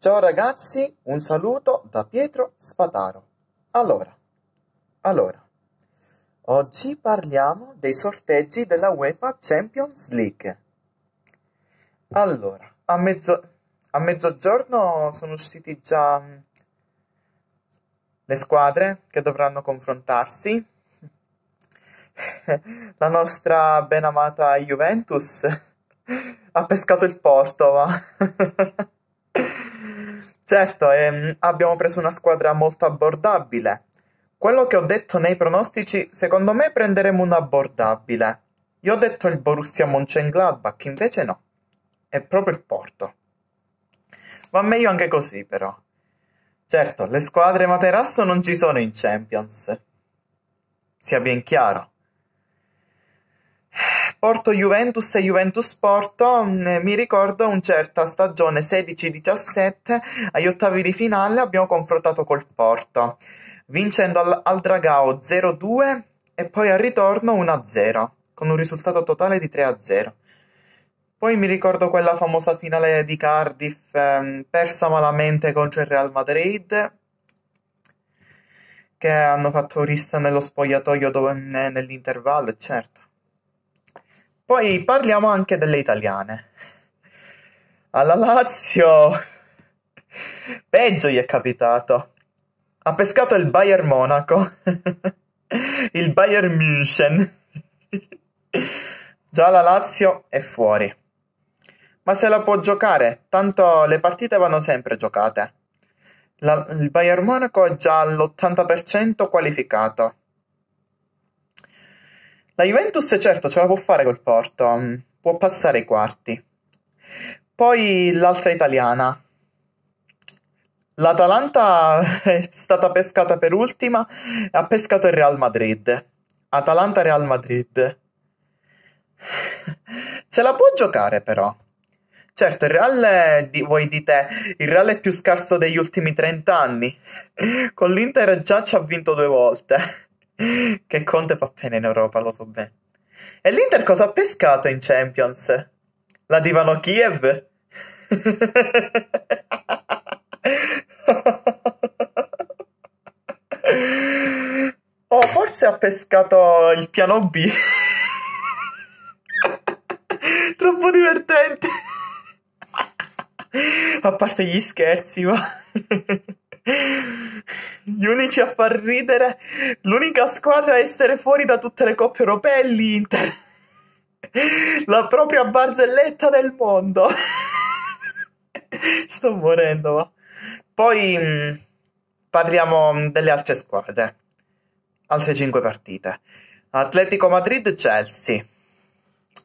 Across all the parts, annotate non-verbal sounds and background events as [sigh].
Ciao ragazzi, un saluto da Pietro Spataro. Allora, allora, oggi parliamo dei sorteggi della UEFA Champions League. Allora, a, mezzo, a mezzogiorno sono usciti già mm, le squadre che dovranno confrontarsi. [laughs] La nostra ben amata Juventus [laughs] ha pescato il Porto, ma... [laughs] Certo, ehm, abbiamo preso una squadra molto abbordabile. Quello che ho detto nei pronostici, secondo me prenderemo un abbordabile. Io ho detto il Borussia Mönchengladbach, invece no. È proprio il Porto. Va meglio anche così, però. Certo, le squadre materasso non ci sono in Champions. Sia ben chiaro. Porto-Juventus e Juventus-Porto, mm, mi ricordo una certa stagione 16-17, agli ottavi di finale abbiamo confrontato col Porto, vincendo al, al Dragao 0-2 e poi al ritorno 1-0, con un risultato totale di 3-0. Poi mi ricordo quella famosa finale di Cardiff, ehm, persa malamente contro il Real Madrid, che hanno fatto rissa nello spogliatoio dove, mm, nell'intervallo, certo. Poi parliamo anche delle italiane. Alla Lazio peggio gli è capitato. Ha pescato il Bayern Monaco, il Bayern München. Già la Lazio è fuori. Ma se la può giocare, tanto le partite vanno sempre giocate. La, il Bayern Monaco è già all'80% qualificato. La Juventus certo ce la può fare col Porto, mm, può passare i quarti. Poi l'altra italiana. L'Atalanta [laughs] è stata pescata per ultima, ha pescato il Real Madrid. Atalanta-Real Madrid. [laughs] Se la può giocare però. Certo, il Real è, di, voi dite, il Real è più scarso degli ultimi 30 anni. [laughs] Con l'Inter già ci ha vinto due volte. [laughs] che Conte fa bene in Europa, lo so bene. E l'Inter cosa ha pescato in Champions? La divano Kiev? [laughs] oh, forse ha pescato il piano B. [laughs] Troppo divertente. A parte gli scherzi, ma... Gli unici a far ridere, l'unica squadra a essere fuori da tutte le coppe europee è l'Inter. La propria barzelletta del mondo. [laughs] Sto morendo. Ma. Poi mm. parliamo delle altre squadre. Altre 5 partite. Atletico Madrid-Chelsea.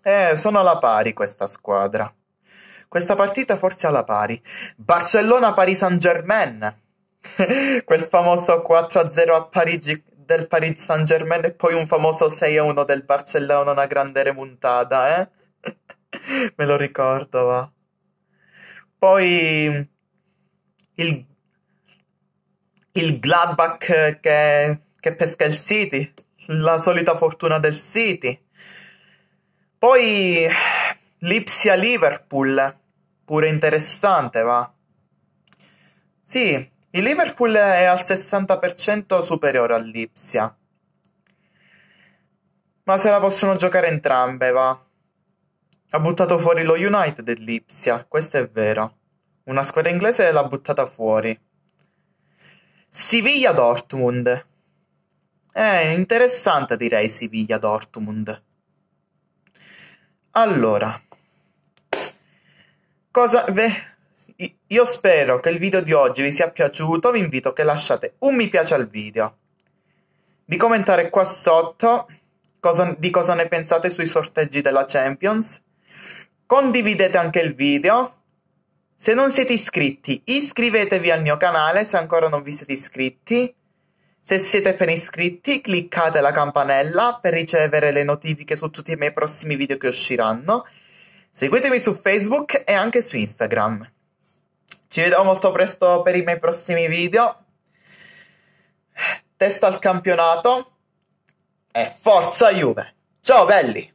Eh, sono alla pari questa squadra. Questa partita forse alla pari. Barcellona-Paris Saint-Germain. [laughs] quel famoso 4-0 a Parigi del Paris Saint-Germain e poi un famoso 6-1 del Barcellona, una grande remontata, eh? [laughs] Me lo ricordo, va. Poi il, il Gladbach che, che pesca il City, la solita fortuna del City. Poi l'Ipsia Liverpool, pure interessante, va. Sì, il Liverpool è al 60% superiore all'Ipsia. Ma se la possono giocare entrambe, va. Ha buttato fuori lo United dell'Ipsia, questo è vero. Una squadra inglese l'ha buttata fuori. Siviglia Dortmund. Eh, interessante direi Siviglia Dortmund. Allora. Cosa... Beh, io spero che il video di oggi vi sia piaciuto, vi invito che lasciate un mi piace al video, di commentare qua sotto cosa, di cosa ne pensate sui sorteggi della Champions, condividete anche il video, se non siete iscritti iscrivetevi al mio canale se ancora non vi siete iscritti, se siete appena iscritti cliccate la campanella per ricevere le notifiche su tutti i miei prossimi video che usciranno, seguitemi su Facebook e anche su Instagram. Ci vediamo molto presto per i miei prossimi video. Testa al campionato e forza Juve! Ciao belli!